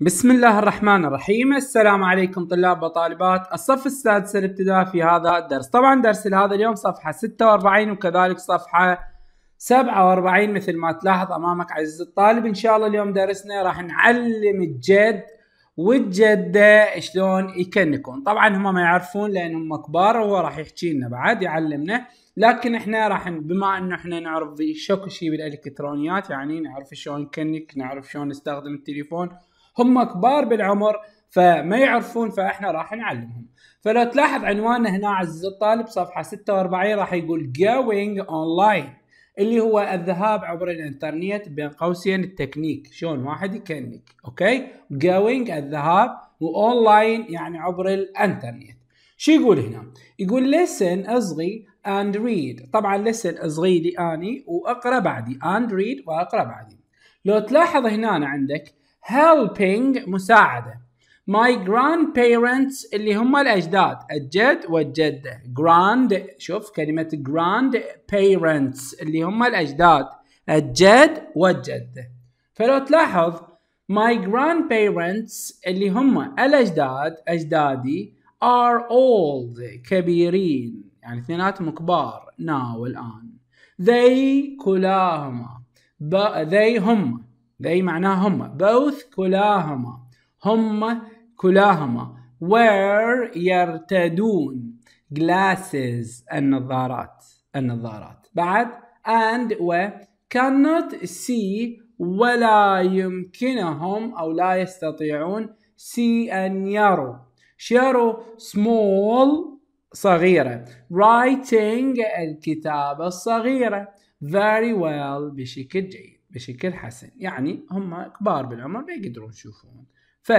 بسم الله الرحمن الرحيم السلام عليكم طلاب وطالبات الصف السادس الابتدائي في هذا الدرس طبعا درس هذا اليوم صفحة 46 وكذلك صفحة 47 مثل ما تلاحظ امامك عزيزي الطالب ان شاء الله اليوم درسنا راح نعلم الجد والجدة شلون يكنكون طبعا هم ما يعرفون لان هم كبار وهو راح يحكي لنا بعد يعلمنا لكن احنا راح بما انه احنا نعرف شكل شيء بالالكترونيات يعني نعرف شلون نكنك نعرف شلون نستخدم التليفون هم كبار بالعمر فما يعرفون فاحنا راح نعلمهم فلو تلاحظ عنواننا هنا عزيز الطالب صفحه 46 راح يقول going online اللي هو الذهاب عبر الانترنت بين قوسين التكنيك شلون واحد يكنك اوكي going الذهاب واونلاين يعني عبر الانترنت شو يقول هنا يقول listen اصغي and read طبعا listen اصغي لي اني واقرا بعدي and read واقرا بعدي لو تلاحظ هنا عندك helping مساعدة my grandparents اللي هم الأجداد الجد والجدة grand شوف كلمة grandparents اللي هم الأجداد الجد والجدة فلو تلاحظ my grandparents اللي هم الأجداد أجدادي are old كبيرين يعني اثنيناتهم كبار now الآن they كلاهما they هم بأي معناه هم both كلاهما هم كلاهما where يرتدون glasses النظارات النظارات بعد and و cannot see ولا يمكنهم أو لا يستطيعون see أن يروا شيروا small صغيرة writing الكتابة الصغيرة very well بشكل جيد بشكل حسن يعني هم كبار بالعمر ما يقدرون يشوفون ف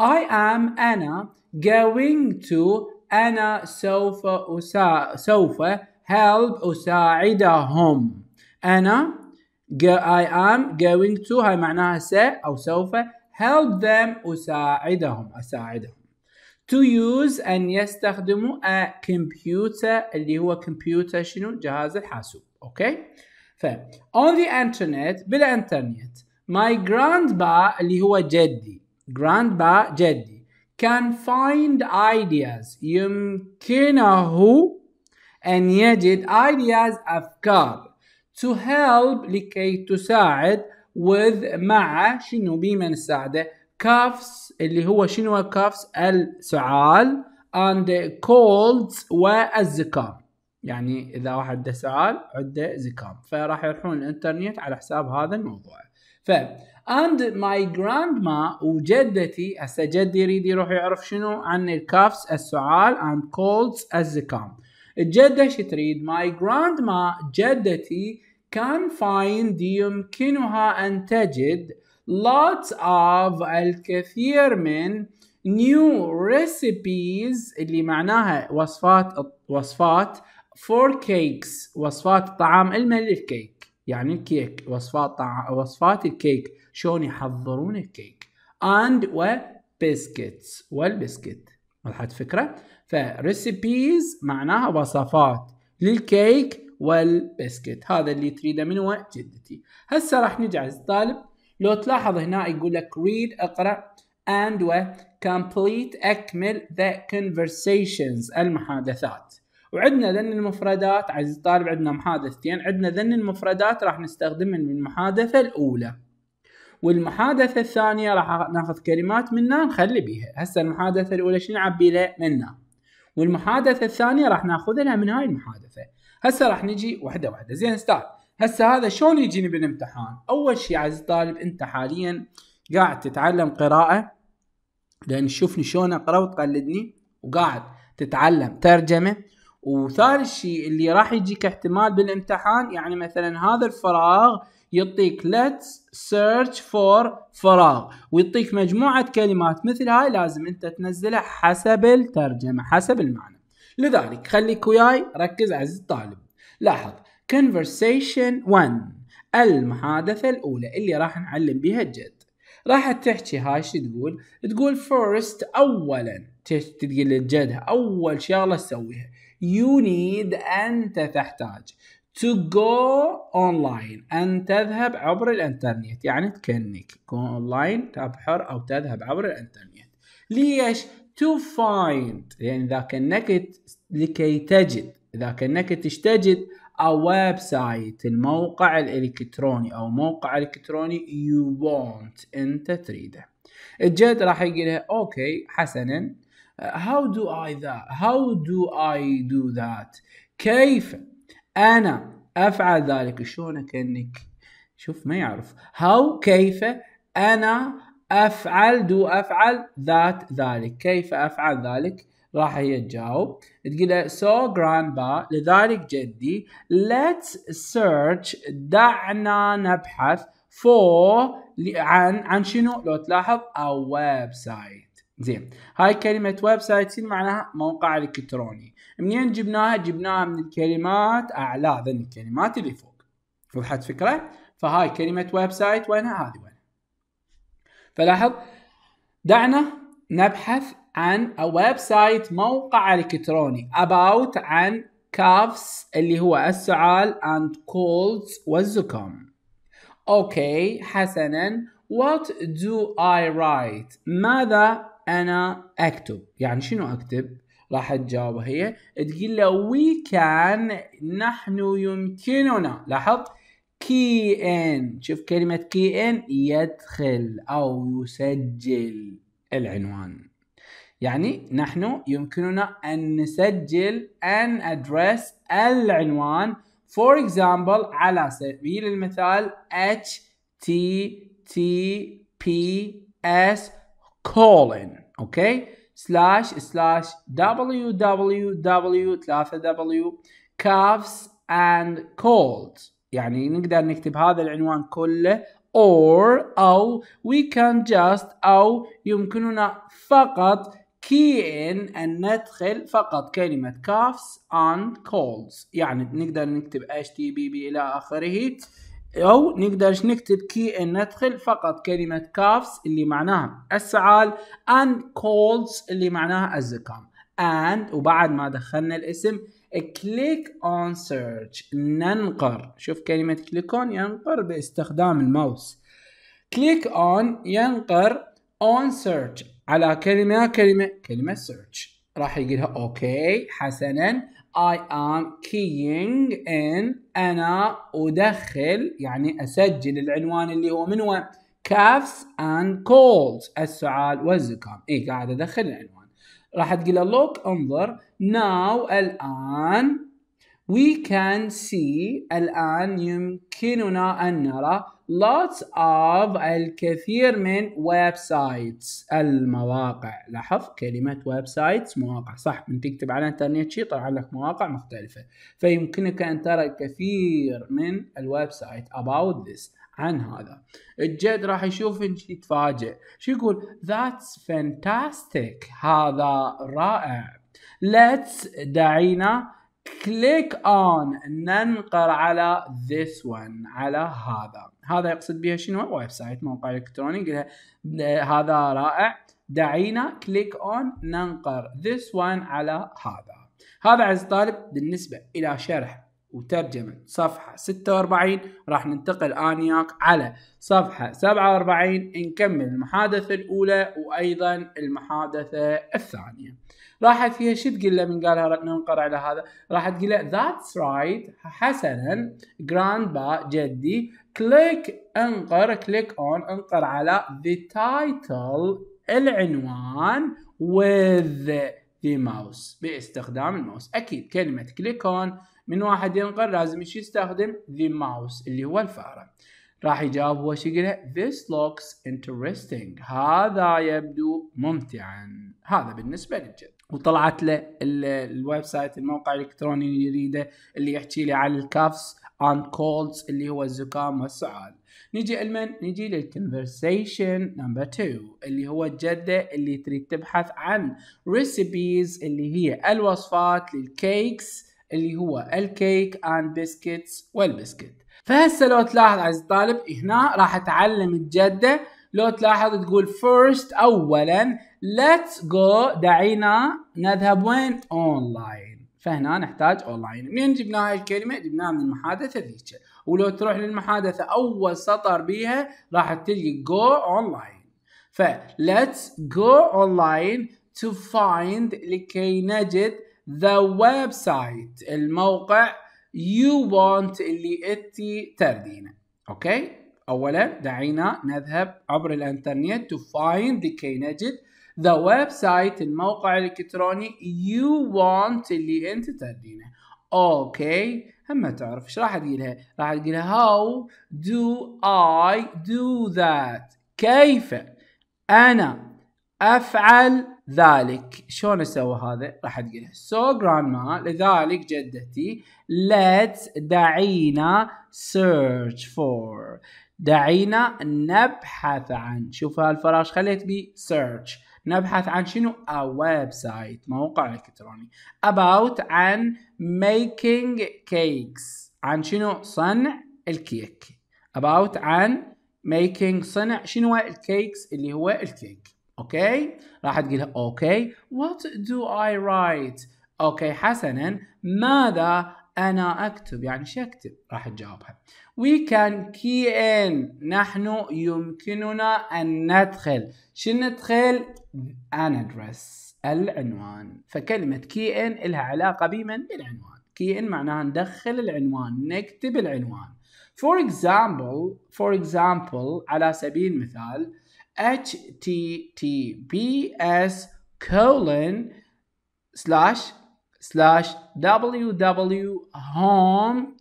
I am أنا going to أنا سوف أسا سوف help أساعدهم أنا I am going to هاي معناها س أو سوف help them أساعدهم أساعدهم to use أن يستخدموا a computer اللي هو computer شنو جهاز الحاسوب أوكي okay? on the internet بالانترنت my grandpa اللي هو جدي grandpa جدي can find ideas يمكنه أن يجد ideas أفكار to help لكي تساعد with مع شنو بمن الساعدة cuffs اللي هو شنو cuffs السعال and colds والزكام يعني اذا واحد عنده سعال عنده زكام فراح يروحون الانترنت على حساب هذا الموضوع ف اند ماي جراند ما وجدتي هسه جدي يريد يروح يعرف شنو عن الكافس السعال اند كولدز الزكام الجدة شو تريد ماي جراند ما جدتي كان فايند يمكنها ان تجد lots of الكثير من new recipes اللي معناها وصفات وصفات فور كيكس وصفات طعام المل للكيك يعني الكيك وصفات طع... وصفات الكيك شلون يحضرون الكيك اند بسكتس والبسكت وضحت فكره فريسيبيز معناها وصفات للكيك والبسكت هذا اللي تريده من هو جدتي هسه راح نجعز طالب الطالب لو تلاحظ هنا يقول لك read اقرا and و complete اكمل ذا conversations المحادثات وعندنا ذن المفردات عزيزي الطالب عندنا محادثتين عندنا ذن المفردات راح نستخدمها من المحادثة الأولى والمحادثة الثانية راح ناخذ كلمات منا نخلي بيها هسه المحادثة الأولى شنو نعبي لها منا والمحادثة الثانية راح ناخذ لها من هاي المحادثة هسه راح نجي وحدة وحدة زين استاذ هسه هذا شلون يجيني بالامتحان أول شيء عزيزي الطالب أنت حاليا قاعد تتعلم قراءة لأن شوفني شلون أقرأ وتقلدني وقاعد تتعلم ترجمة وثالث شيء اللي راح يجيك احتمال بالامتحان يعني مثلا هذا الفراغ يعطيك let's search for فراغ ويعطيك مجموعة كلمات مثل هاي لازم انت تنزلها حسب الترجمة حسب المعنى لذلك خليك وياي ركز عز الطالب لاحظ conversation 1 المحادثة الأولى اللي راح نعلم بها الجد راح تحكي هاي شو تقول تقول first أولا تقول للجد أول شغلة تسويها You need أنت تحتاج to go online أن تذهب عبر الإنترنت يعني تكنك go online تبحر أو تذهب عبر الإنترنت ليش؟ to find يعني إذا كنكت لكي تجد إذا كنكت تجد a website الموقع الإلكتروني أو موقع إلكتروني you want أنت تريده الجد راح يقول لها أوكي حسنا هاو دو اي ذا هاو دو اي دو ذات كيف انا افعل ذلك شلون كانك شوف ما يعرف هاو كيف انا افعل دو افعل ذات ذلك كيف افعل ذلك راح هي تجاوب تقول له so grandpa لذلك جدي let's search دعنا نبحث for عن عن شنو لو تلاحظ a website زين هاي كلمة ويب سايت شنو معناها؟ موقع الكتروني منين جبناها؟ جبناها من الكلمات اعلى ذن الكلمات اللي فوق وضحت فكرة؟ فهاي كلمة ويب سايت وينها؟ هذه وينها فلاحظ دعنا نبحث عن ويب سايت موقع الكتروني about عن كافس اللي هو السعال and colds والزكام اوكي حسنا what do I write ماذا انا اكتب يعني شنو اكتب راح تجاوب هي تقول له وي كان نحن يمكننا لاحظ كي ان شوف كلمة كي ان يدخل او يسجل العنوان يعني نحن يمكننا ان نسجل ان ادرس العنوان for example على سبيل المثال s colon اوكي سلاش سلاش www 3 دبليو يعني نقدر نكتب هذا العنوان كله or أو we can just أو يمكننا فقط key in أن ندخل فقط كلمة coughs and colds يعني نقدر نكتب http إلى آخره او نقدر نكتب كي ان ندخل فقط كلمة كافس اللي معناها السعال and colds اللي معناها الزكام and وبعد ما دخلنا الاسم click on search ننقر شوف كلمة click on ينقر باستخدام الماوس click on ينقر on search على كلمة كلمة كلمة search راح يقولها اوكي حسنا I am keying in أنا أدخل يعني أسجل العنوان اللي هو من هو كافس and calls السعال والزكام إيه قاعد أدخل العنوان راح تقول له look انظر now الآن we can see الآن يمكننا أن نرى lots of الكثير من websites المواقع لاحظ كلمة websites مواقع صح من تكتب على الانترنت شيء طلع لك مواقع مختلفة فيمكنك أن ترى الكثير من الويب about this عن هذا الجد راح يشوف يتفاجئ شو يقول that's fantastic هذا رائع let's دعينا كليك اون ننقر على this وان على هذا هذا يقصد بها شنو ويب سايت موقع الكتروني قلها آه، هذا رائع دعينا كليك اون ننقر this وان على هذا هذا عز طالب بالنسبة إلى شرح وترجمة صفحة 46 راح ننتقل آنياك على صفحة 47 نكمل المحادثة الأولى وأيضا المحادثة الثانية راحت فيها شو تقول له من قالها ننقر على هذا راح تقول له ذاتس رايت حسنا جراند با جدي كليك انقر كليك اون انقر على ذا تايتل العنوان with the mouse باستخدام الماوس اكيد كلمه كليك اون من واحد ينقل لازم ايش يستخدم the mouse اللي هو الفاره راح يجاوب هو شو يقولها this looks interesting هذا يبدو ممتعا هذا بالنسبه للجد وطلعت له الويب سايت الموقع الالكتروني اللي يريده اللي يحكي لي عن الكافس اند كولدز اللي هو الزكام والسعال نجي المن نجي للكونفرسيشن نمبر 2 اللي هو الجده اللي تريد تبحث عن ريسيبيز اللي هي الوصفات للكيكس اللي هو الكيك اند بسكتس والبسكت فهسه لو تلاحظ عزيزي الطالب هنا راح اتعلم الجده لو تلاحظ تقول فيرست اولا ليتس جو دعينا نذهب وين اونلاين فهنا نحتاج اونلاين منين جبنا هاي الكلمه جبناها من المحادثه ذيك ولو تروح للمحادثه اول سطر بيها راح تلقى جو اونلاين ف جو go اونلاين تو فايند لكي نجد the website الموقع you want اللي انت تردينه اوكي اولا دعينا نذهب عبر الانترنت to find لكي نجد the website الموقع الالكتروني you want اللي انت تردينه اوكي هم تعرف ايش راح اقولها راح اقولها how do I do that كيف انا افعل ذلك شلون اسوي هذا راح تقولها so grandma لذلك جدتي let's دعينا search for دعينا نبحث عن شوفوا هالفراش خليت بي search نبحث عن شنو ويب website موقع الكتروني about عن making cakes عن شنو صنع الكيك about عن making صنع شنو الكيكس اللي هو الكيك اوكي راح تقول لها اوكي وات دو اي رايت اوكي حسنا ماذا انا اكتب يعني شو اكتب راح تجاوبها وي كان كي ان نحن يمكننا ان ندخل شو ندخل ان ادرس العنوان فكلمة كي ان لها علاقة بمن بالعنوان كي ان معناها ندخل العنوان نكتب العنوان for example for example على سبيل المثال https colon slash slash www.homecakes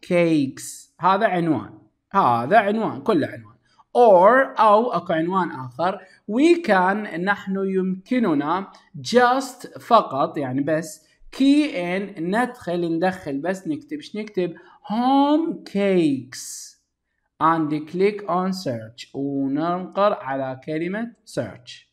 cakes هذا عنوان هذا عنوان كله عنوان or او اكو عنوان اخر we can نحن يمكننا just فقط يعني بس key in ندخل ندخل بس نكتب ايش نكتب home cakes and click on search وننقر على كلمة search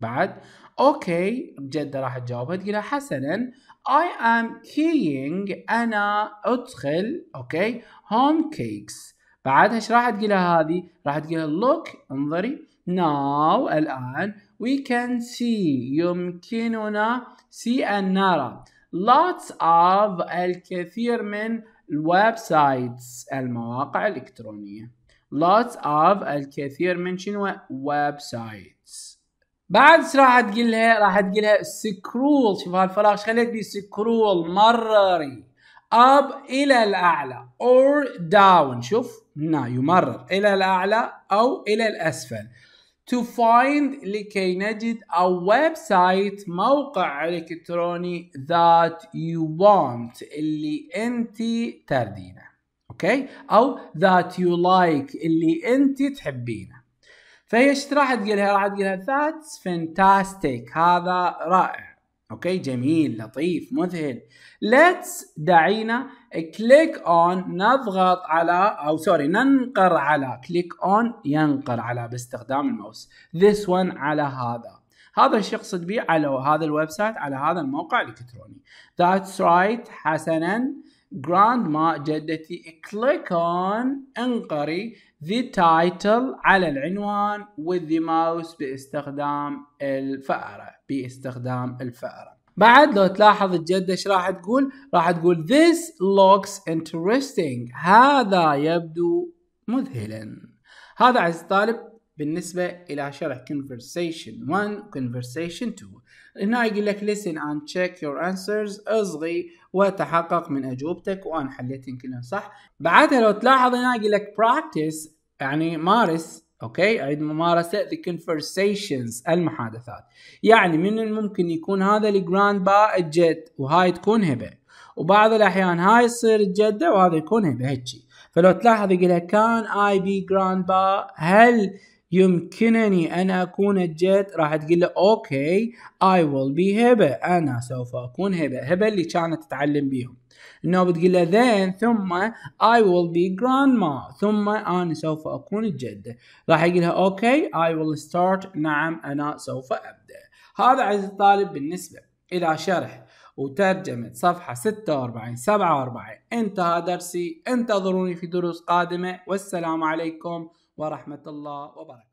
بعد اوكي بجد راح تجاوبها تقول حسنا I am keying انا ادخل اوكي home cakes بعدها ايش راح لها هذه؟ راح تقول look انظري now الان we can see يمكننا see ان نرى lots of الكثير من الويب سايتس المواقع الإلكترونية lots of الكثير من شنو ويب سايتس بعد ايش راح تقلها راح تقلها سكرول شوف هالفراغ ايش خليت بيه سكرول مرري up الى الاعلى or down شوف هنا يمرر الى الاعلى او الى الاسفل to find لكي نجد a website موقع إلكتروني that you want اللي أنت تردينه أوكي أو that you like اللي أنت تحبينه فهي ايش راح تقولها؟ راح تقولها that's fantastic هذا رائع أوكي جميل لطيف مذهل let's دعينا كليك اون نضغط على او سوري ننقر على كليك اون ينقر على باستخدام الماوس ذس وان على هذا هذا الشيء يقصد به على هذا الويب سايت على هذا الموقع الالكتروني ذاتس رايت حسنا جراند ما جدتي كليك اون انقري the title على العنوان وذ ماوس باستخدام الفأرة باستخدام الفأرة بعد لو تلاحظ الجده ايش راح تقول؟ راح تقول this looks interesting هذا يبدو مذهلا هذا عزيزي الطالب بالنسبة إلى شرح conversation 1 conversation 2 هنا يقول لك listen and check your answers اصغي وتحقق من أجوبتك وأنا حليت كلهم صح بعدها لو تلاحظ هنا يقول لك practice يعني مارس اوكي اعيد ممارسه ذا conversations المحادثات يعني من الممكن يكون هذا الجراند با الجد وهاي تكون هبه وبعض الاحيان هاي تصير الجده وهذا يكون هبه هيك فلو تلاحظ يقول كان اي بي جراند با هل يمكنني ان اكون الجد راح تقول له اوكي I will be هبه انا سوف اكون هبه هبه اللي كانت تتعلم بيهم انه بتقول له then ثم I will be grandma ثم انا سوف اكون الجده راح يقول لها اوكي I will start نعم انا سوف ابدا هذا عزيزي الطالب بالنسبه الى شرح وترجمة صفحة 46 47 انتهى درسي انتظروني في دروس قادمة والسلام عليكم ورحمة الله وبركاته